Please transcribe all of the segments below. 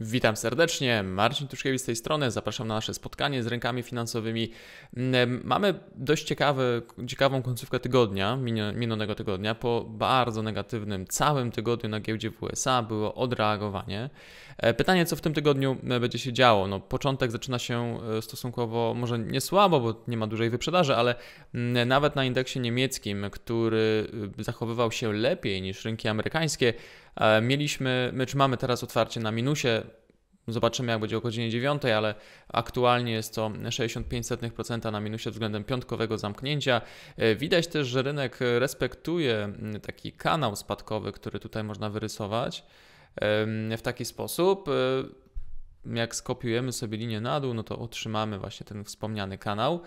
Witam serdecznie, Marcin Tuszkiewicz z tej strony. Zapraszam na nasze spotkanie z rynkami finansowymi. Mm, mamy dość ciekawy, ciekawą końcówkę tygodnia, minionego tygodnia. Po bardzo negatywnym całym tygodniu na giełdzie w USA było odreagowanie. E, pytanie, co w tym tygodniu e, będzie się działo? No, początek zaczyna się e, stosunkowo, może nie słabo, bo nie ma dużej wyprzedaży, ale mm, nawet na indeksie niemieckim, który zachowywał się lepiej niż rynki amerykańskie, E, mieliśmy, my czy mamy teraz otwarcie na minusie, Zobaczymy, jak będzie o godzinie 9, ale aktualnie jest to 65% na minusie względem piątkowego zamknięcia. E, widać też, że rynek respektuje mm, taki kanał spadkowy, który tutaj można wyrysować w taki sposób. E, jak skopiujemy sobie linię na dół, no to otrzymamy właśnie ten wspomniany kanał.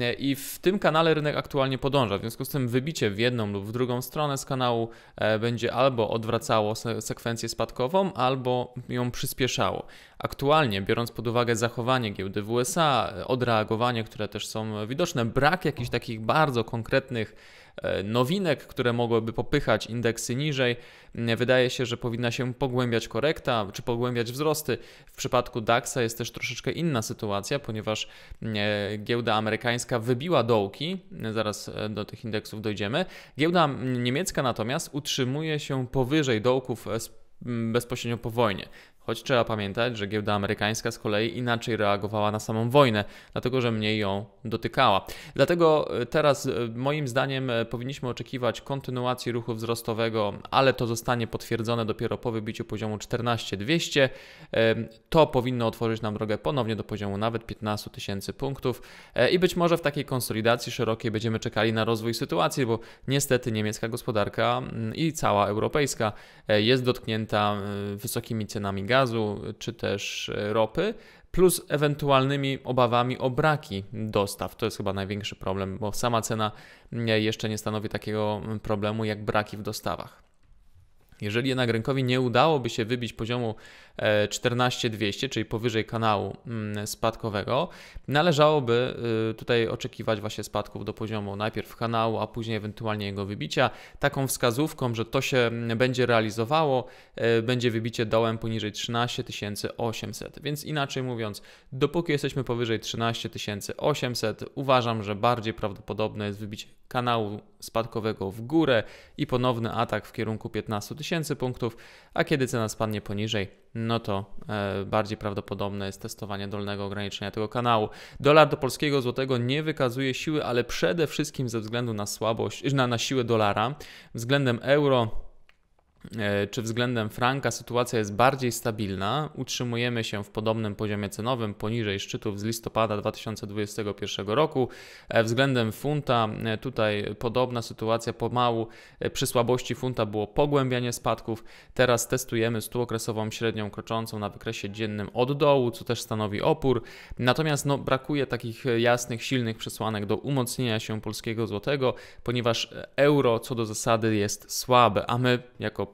E, I w tym kanale rynek aktualnie podąża, w związku z tym wybicie w jedną lub w drugą stronę z kanału e, będzie albo odwracało sekwencję spadkową, albo ją przyspieszało. Aktualnie, biorąc pod uwagę zachowanie giełdy w USA, e, odreagowanie, które też są widoczne, brak jakichś takich bardzo konkretnych E, nowinek, które mogłyby popychać indeksy niżej. Mm, wydaje się, że powinna się pogłębiać korekta czy pogłębiać wzrosty. W przypadku DAXa jest też troszeczkę inna sytuacja, ponieważ mm, e, giełda amerykańska wybiła dołki, zaraz e, do tych indeksów dojdziemy. Giełda mm, niemiecka natomiast utrzymuje się powyżej dołków bezpośrednio po wojnie. Choć trzeba pamiętać, że giełda amerykańska z kolei inaczej reagowała na samą wojnę, dlatego że mniej ją dotykała. Dlatego e, teraz e, moim zdaniem e, powinniśmy oczekiwać kontynuacji ruchu wzrostowego, ale to zostanie potwierdzone dopiero po wybiciu poziomu 14200. To powinno otworzyć nam drogę ponownie do poziomu nawet 15 tysięcy punktów i być może w takiej konsolidacji szerokiej będziemy czekali na rozwój sytuacji, bo niestety niemiecka gospodarka mm, i cała europejska jest dotknięta wysokimi cenami gazu gazu czy też e, ropy, plus ewentualnymi obawami o braki dostaw. To jest chyba największy problem, bo sama cena mm, jeszcze nie stanowi takiego mm, problemu jak braki w dostawach. Jeżeli jednak rynkowi nie udałoby się wybić poziomu 14200, e, czyli powyżej kanału mm, spadkowego, należałoby y, tutaj oczekiwać właśnie spadków do poziomu najpierw kanału, a później ewentualnie jego wybicia. Taką wskazówką, że to się mm, będzie realizowało, e, będzie wybicie dołem poniżej 13800. Więc inaczej mówiąc, dopóki jesteśmy powyżej 13800, uważam, że bardziej prawdopodobne jest wybicie kanału spadkowego w górę i ponowny atak w kierunku 15 tysięcy punktów, a kiedy cena spadnie poniżej, no to e, bardziej prawdopodobne jest testowanie dolnego ograniczenia tego kanału. Dolar do polskiego złotego nie wykazuje siły, ale przede wszystkim ze względu na słabość, na, na siłę dolara względem euro E, czy względem franka sytuacja jest bardziej stabilna, utrzymujemy się w podobnym poziomie cenowym poniżej szczytów z listopada 2021 roku. E, względem funta e, tutaj podobna sytuacja pomału przy słabości funta było pogłębianie spadków. Teraz testujemy stuokresową średnią kroczącą na wykresie dziennym od dołu, co też stanowi opór. Natomiast no, brakuje takich jasnych, silnych przesłanek do umocnienia się polskiego złotego, ponieważ euro co do zasady jest słabe, a my jako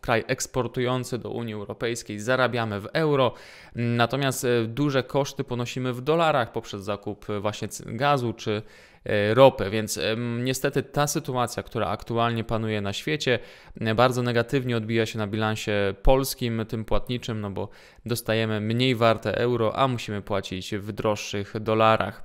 kraj eksportujący do Unii Europejskiej, zarabiamy w euro, natomiast e, duże koszty ponosimy w dolarach poprzez zakup e, właśnie gazu czy e, ropy. Więc niestety ta sytuacja, która aktualnie panuje na świecie, bardzo negatywnie odbija się na bilansie polskim, tym płatniczym, no bo dostajemy mniej warte euro, a musimy płacić w droższych dolarach.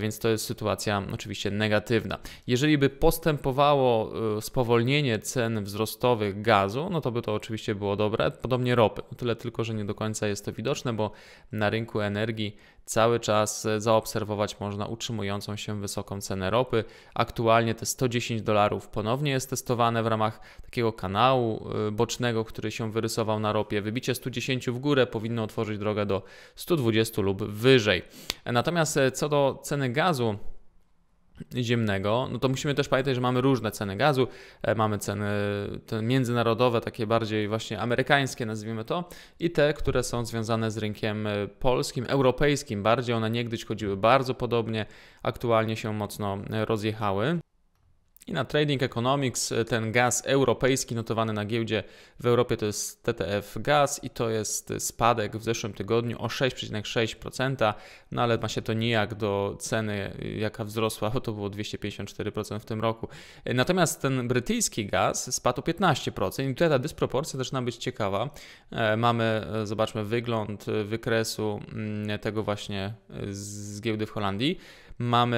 Więc to jest sytuacja oczywiście negatywna. Jeżeli by postępowało spowolnienie cen wzrostowych gazu, no to to oczywiście było dobre, podobnie ropy. Tyle tylko, że nie do końca jest to widoczne, bo na rynku energii cały czas zaobserwować można utrzymującą się wysoką cenę ropy. Aktualnie te 110 dolarów ponownie jest testowane w ramach takiego kanału y, bocznego, który się wyrysował na ropie. Wybicie 110 w górę powinno otworzyć drogę do 120 lub wyżej. Natomiast y, co do ceny gazu, ziemnego, no to musimy też pamiętać, że mamy różne ceny gazu, e, mamy ceny te międzynarodowe, takie bardziej właśnie amerykańskie nazwijmy to i te, które są związane z rynkiem e, polskim, europejskim bardziej, one niegdyś chodziły bardzo podobnie, aktualnie się mocno e, rozjechały. I na Trading Economics e, ten gaz europejski notowany na giełdzie w Europie to jest TTF gaz i to jest e, spadek w zeszłym tygodniu o 6,6%, no ale ma się to nijak do ceny, e, jaka wzrosła, bo to było 254% w tym roku. Natomiast ten brytyjski gaz spadł o 15% i tutaj ta dysproporcja zaczyna być ciekawa. Mamy, zobaczmy, wygląd wykresu mm, tego właśnie z giełdy w Holandii mamy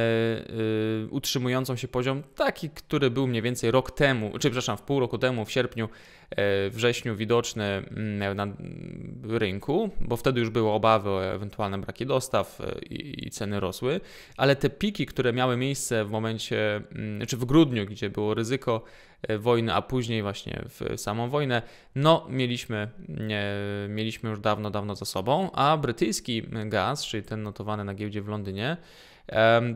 y, utrzymującą się poziom, taki, który był mniej więcej rok temu, czy przepraszam, w pół roku temu, w sierpniu, e, wrześniu widoczny mm, na rynku, bo wtedy już były obawy o ewentualne braki dostaw e, i ceny rosły, ale te piki, które miały miejsce w momencie, mm, czy w grudniu, gdzie było ryzyko e, wojny, a później właśnie w samą wojnę, no mieliśmy, mieliśmy już dawno, dawno za sobą, a brytyjski gaz, czyli ten notowany na giełdzie w Londynie,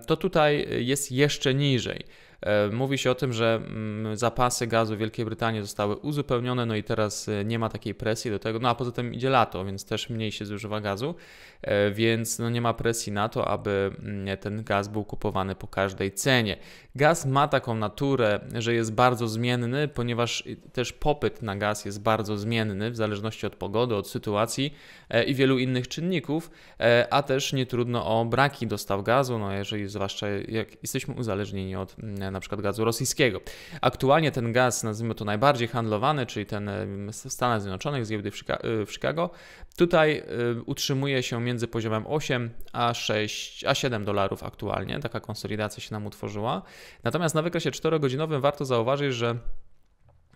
to tutaj jest jeszcze niżej. E, mówi się o tym, że mm, zapasy gazu w Wielkiej Brytanii zostały uzupełnione, no i teraz e, nie ma takiej presji do tego. No a poza tym idzie lato, więc też mniej się zużywa gazu, e, więc no nie ma presji na to, aby mm, ten gaz był kupowany po każdej cenie. Gaz ma taką naturę, że jest bardzo zmienny, ponieważ też popyt na gaz jest bardzo zmienny w zależności od pogody, od sytuacji i wielu innych czynników, a też nie trudno o braki dostaw gazu, no jeżeli zwłaszcza jak jesteśmy uzależnieni od mm, na przykład gazu rosyjskiego. Aktualnie ten gaz, nazwijmy to najbardziej handlowany, czyli ten w Stanach Zjednoczonych z giełdy y, w Chicago, tutaj y, utrzymuje się między poziomem 8 a 6, a 7 dolarów aktualnie. Taka konsolidacja się nam utworzyła. Natomiast na wykresie 4-godzinowym warto zauważyć, że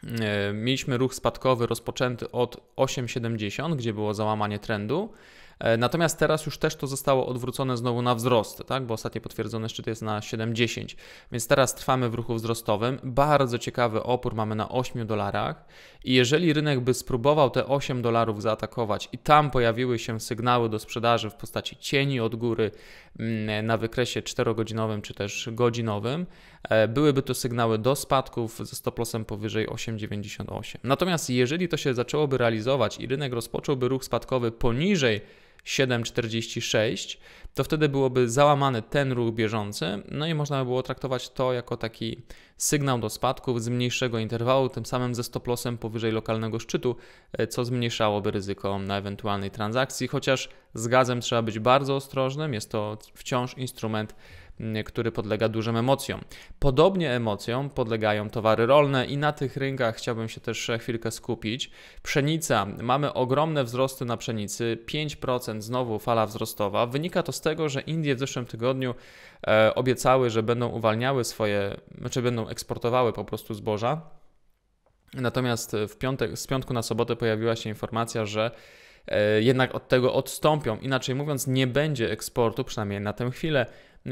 e, mieliśmy ruch spadkowy rozpoczęty od 8,70, gdzie było załamanie trendu E, natomiast teraz już też to zostało odwrócone znowu na wzrost, tak? bo ostatnio potwierdzony szczyt jest na 7,10, więc teraz trwamy w ruchu wzrostowym. Bardzo ciekawy opór mamy na 8 dolarach i jeżeli rynek by spróbował te 8 dolarów zaatakować i tam pojawiły się sygnały do sprzedaży w postaci cieni od góry mm, na wykresie 4-godzinowym czy też godzinowym, e, byłyby to sygnały do spadków ze stoplosem powyżej 8,98. Natomiast jeżeli to się zaczęłoby realizować i rynek rozpocząłby ruch spadkowy poniżej 7,46, to wtedy byłoby załamany ten ruch bieżący, no i można by było traktować to jako taki sygnał do spadków z mniejszego interwału, tym samym ze stop lossem powyżej lokalnego szczytu, e, co zmniejszałoby ryzyko na ewentualnej transakcji, chociaż z gazem trzeba być bardzo ostrożnym, jest to wciąż instrument Y, który podlega dużym emocjom. Podobnie emocjom podlegają towary rolne i na tych rynkach chciałbym się też e, chwilkę skupić. Pszenica, mamy ogromne wzrosty na pszenicy, 5% znowu fala wzrostowa. Wynika to z tego, że Indie w zeszłym tygodniu e, obiecały, że będą uwalniały swoje, znaczy będą eksportowały po prostu zboża. Natomiast e, w piątek, z piątku na sobotę pojawiła się informacja, że e, jednak od tego odstąpią. Inaczej mówiąc, nie będzie eksportu, przynajmniej na tę chwilę,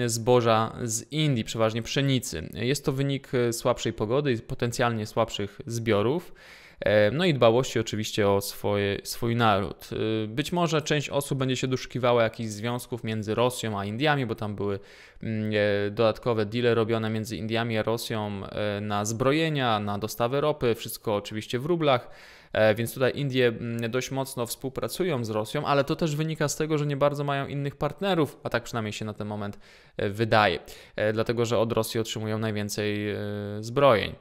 zboża z Indii, przeważnie pszenicy. Jest to wynik e, słabszej pogody i potencjalnie słabszych zbiorów. E, no i dbałości oczywiście o swoje, swój naród. E, być może część osób będzie się doszukiwała jakichś związków między Rosją a Indiami, bo tam były mm, dodatkowe deale robione między Indiami a Rosją na zbrojenia, na dostawę ropy, wszystko oczywiście w rublach. E, więc tutaj Indie mm, dość mocno współpracują z Rosją, ale to też wynika z tego, że nie bardzo mają innych partnerów, a tak przynajmniej się na ten moment e, wydaje, e, dlatego że od Rosji otrzymują najwięcej zbrojeń.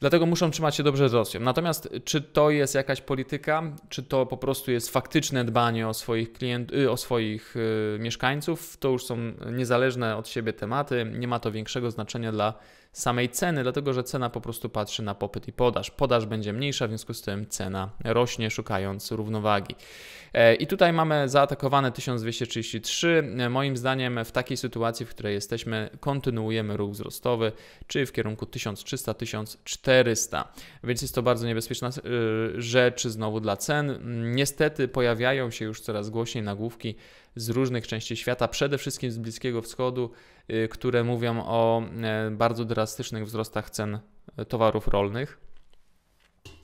Dlatego muszą trzymać się dobrze z Rosją. Natomiast czy to jest jakaś polityka, czy to po prostu jest faktyczne dbanie o swoich klientów, y, o swoich mieszkańców, to już są niezależne od siebie tematy, nie ma to większego znaczenia dla samej ceny, dlatego że cena po prostu patrzy na popyt i podaż. Podaż będzie mniejsza, w związku z tym cena rośnie, szukając równowagi. E, I tutaj mamy zaatakowane 1233. E, moim zdaniem w takiej sytuacji, w której jesteśmy, kontynuujemy ruch wzrostowy, czyli w kierunku 1300-1400. Więc jest to bardzo niebezpieczna e, rzecz znowu dla cen. Mm, niestety pojawiają się już coraz głośniej nagłówki z różnych części świata, przede wszystkim z Bliskiego Wschodu, Y, które mówią o e, bardzo drastycznych wzrostach cen e, towarów rolnych.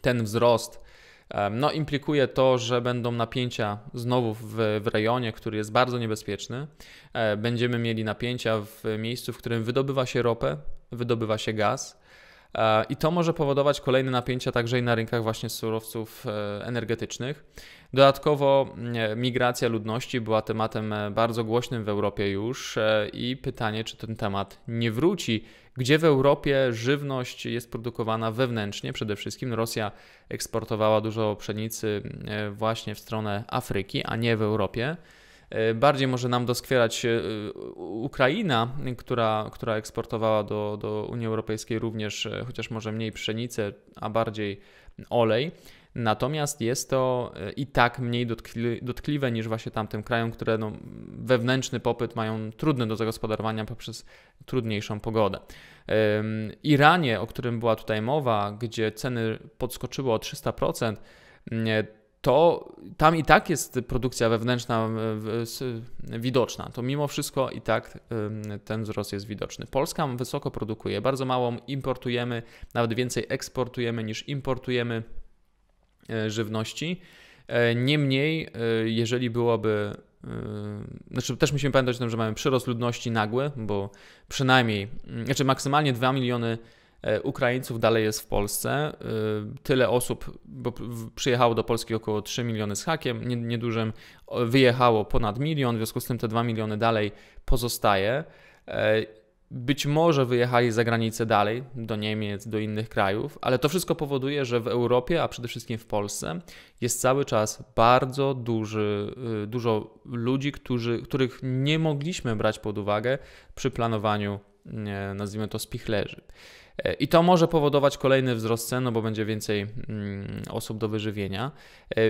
Ten wzrost e, no, implikuje to, że będą napięcia znowu w, w rejonie, który jest bardzo niebezpieczny. Będziemy mieli napięcia w miejscu, w którym wydobywa się ropę, wydobywa się gaz. E, I to może powodować kolejne napięcia także i na rynkach właśnie surowców e, energetycznych. Dodatkowo mm, e, migracja ludności była tematem bardzo głośnym w Europie już i pytanie, czy ten temat nie wróci. Gdzie w Europie żywność jest produkowana wewnętrznie przede wszystkim? Rosja eksportowała dużo pszenicy mm, właśnie w stronę Afryki, a nie w Europie. E, bardziej może nam doskwierać e, Ukraina, która, która eksportowała do, do Unii Europejskiej również, e, chociaż może mniej pszenicę, a bardziej olej. Natomiast jest to i tak mniej dotkli, dotkliwe niż właśnie tamtym krajom, które no, wewnętrzny popyt mają trudny do zagospodarowania poprzez trudniejszą pogodę. Ym, Iranie, o którym była tutaj mowa, gdzie ceny podskoczyły o 300%, to tam i tak jest produkcja wewnętrzna widoczna. To mimo wszystko i tak ten wzrost jest widoczny. Polska wysoko produkuje, bardzo mało importujemy, nawet więcej eksportujemy niż importujemy e, żywności. E, niemniej, e, jeżeli byłoby znaczy, też musimy pamiętać o tym, że mamy przyrost ludności nagły, bo przynajmniej, znaczy maksymalnie 2 miliony E, Ukraińców dalej jest w Polsce. E, tyle osób, bo przyjechało do Polski około 3 miliony z hakiem, niedużym, wyjechało ponad milion, w związku z tym te 2 miliony dalej pozostaje. E, być może wyjechali za granicę dalej, do Niemiec, do innych krajów, ale to wszystko powoduje, że w Europie, a przede wszystkim w Polsce, jest cały czas bardzo duży, y, dużo ludzi, którzy, których nie mogliśmy brać pod uwagę przy planowaniu, nazwijmy to, spichlerzy. I to może powodować kolejny wzrost cen, no bo będzie więcej mm, osób do wyżywienia. E,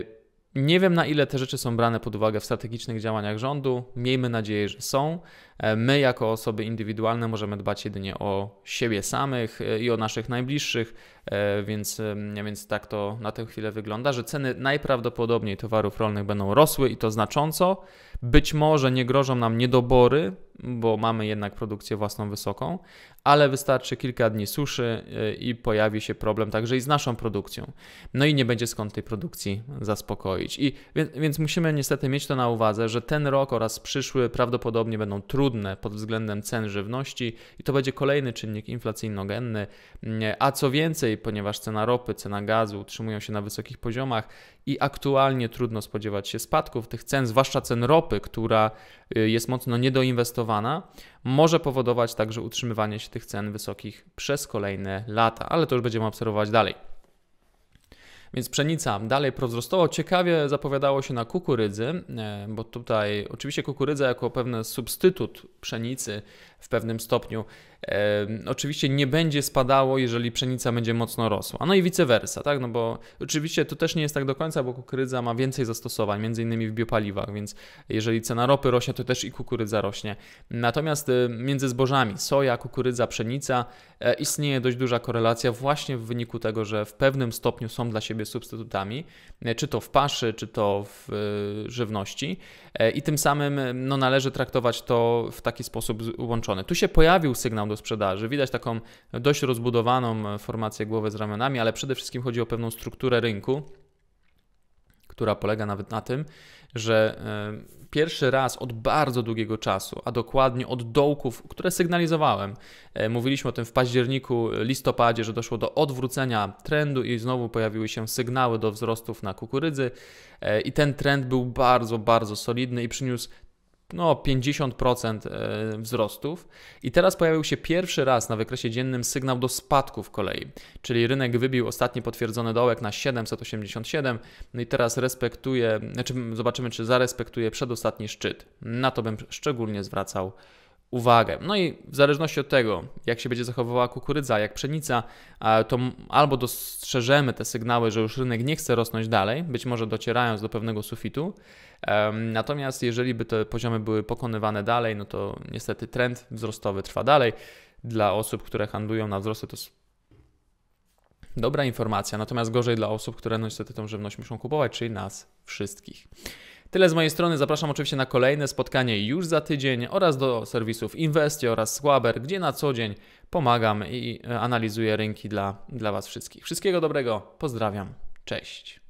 nie wiem, na ile te rzeczy są brane pod uwagę w strategicznych działaniach rządu. Miejmy nadzieję, że są. E, my, jako osoby indywidualne, możemy dbać jedynie o siebie samych e, i o naszych najbliższych, e, więc, więc tak to na tę chwilę wygląda, że ceny najprawdopodobniej towarów rolnych będą rosły i to znacząco. Być może nie grożą nam niedobory, bo mamy jednak produkcję własną wysoką, ale wystarczy kilka dni suszy i pojawi się problem także i z naszą produkcją. No i nie będzie skąd tej produkcji zaspokoić. I, więc, więc musimy niestety mieć to na uwadze, że ten rok oraz przyszły prawdopodobnie będą trudne trudne pod względem cen żywności i to będzie kolejny czynnik inflacyjnogenny. A co więcej, ponieważ cena ropy, cena gazu utrzymują się na wysokich poziomach i aktualnie trudno spodziewać się spadków tych cen, zwłaszcza cen ropy, która y, jest mocno niedoinwestowana, może powodować także utrzymywanie się tych cen wysokich przez kolejne lata, ale to już będziemy obserwować dalej. Więc pszenica dalej prowzrostowo. Ciekawie zapowiadało się na kukurydzy, e, bo tutaj oczywiście kukurydza jako pewien substytut pszenicy w pewnym stopniu, e, oczywiście nie będzie spadało, jeżeli pszenica będzie mocno rosła. No i vice versa, tak? No bo oczywiście to też nie jest tak do końca, bo kukurydza ma więcej zastosowań, między innymi w biopaliwach, więc jeżeli cena ropy rośnie, to też i kukurydza rośnie. Natomiast y, między zbożami soja, kukurydza, pszenica e, istnieje dość duża korelacja właśnie w wyniku tego, że w pewnym stopniu są dla siebie substytutami, e, czy to w paszy, czy to w e, żywności e, i tym samym no, należy traktować to w taki sposób łączony tu się pojawił sygnał do sprzedaży. Widać taką dość rozbudowaną e, formację głowy z ramionami, ale przede wszystkim chodzi o pewną strukturę rynku, która polega nawet na tym, że e, pierwszy raz od bardzo długiego czasu, a dokładnie od dołków, które sygnalizowałem. E, mówiliśmy o tym w październiku, listopadzie, że doszło do odwrócenia trendu i znowu pojawiły się sygnały do wzrostów na kukurydzy i ten trend był bardzo, bardzo solidny i przyniósł no 50% e, wzrostów. I teraz pojawił się pierwszy raz na wykresie dziennym sygnał do spadków kolei, czyli rynek wybił ostatni potwierdzony dołek na 787, no i teraz respektuje, znaczy zobaczymy, czy zarespektuje przedostatni szczyt. Na to bym szczególnie zwracał uwagę. No i w zależności od tego, jak się będzie zachowywała kukurydza, jak pszenica, to albo dostrzeżemy te sygnały, że już rynek nie chce rosnąć dalej, być może docierając do pewnego sufitu. Natomiast jeżeli by te poziomy były pokonywane dalej, no to niestety trend wzrostowy trwa dalej. Dla osób, które handlują na wzrosty, to dobra informacja, natomiast gorzej dla osób, które no niestety tą żywność muszą kupować, czyli nas wszystkich. Tyle z mojej strony, zapraszam oczywiście na kolejne spotkanie już za tydzień oraz do serwisów Investie oraz Squaber, gdzie na co dzień pomagam i e, analizuję rynki dla, dla Was wszystkich. Wszystkiego dobrego, pozdrawiam, cześć.